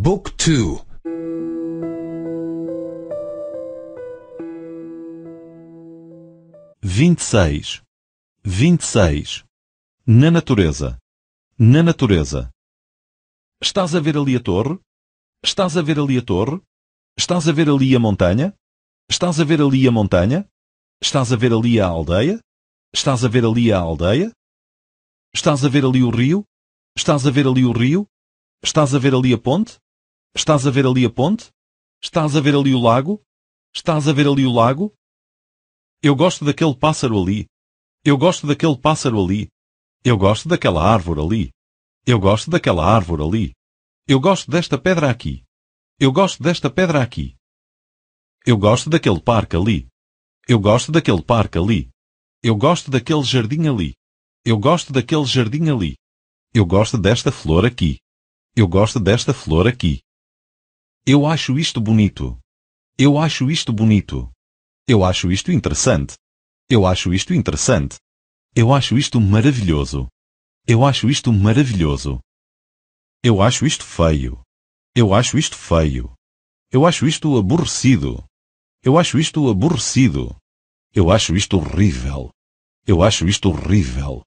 Book 2 26 26 Na natureza Na natureza Estás a ver ali a torre? Estás a ver ali a torre? Estás a ver ali a montanha? Estás a ver ali a montanha? Estás a ver ali a aldeia? Estás a ver ali a aldeia? Estás a ver ali o rio? Estás a ver ali o rio? Estás a ver ali a ponte? Estás a ver ali a ponte? Estás a ver ali o lago? Estás a ver ali o lago? Eu gosto daquele pássaro ali. Eu gosto daquele pássaro ali. Eu gosto daquela árvore ali. Eu gosto daquela árvore ali. Eu gosto desta pedra aqui. Eu gosto desta pedra aqui. Eu gosto daquele parque ali. Eu gosto daquele parque ali. Eu gosto daquele jardim ali. Eu gosto daquele jardim ali. Eu gosto desta flor aqui. Eu gosto desta flor aqui. Eu acho isto bonito. Eu acho isto bonito. Eu acho isto interessante. Eu acho isto interessante. Eu acho isto maravilhoso. Eu acho isto maravilhoso. Eu acho isto feio. Eu acho isto feio. Eu acho isto aborrecido. Eu acho isto aborrecido. Eu acho isto horrível. Eu acho isto horrível.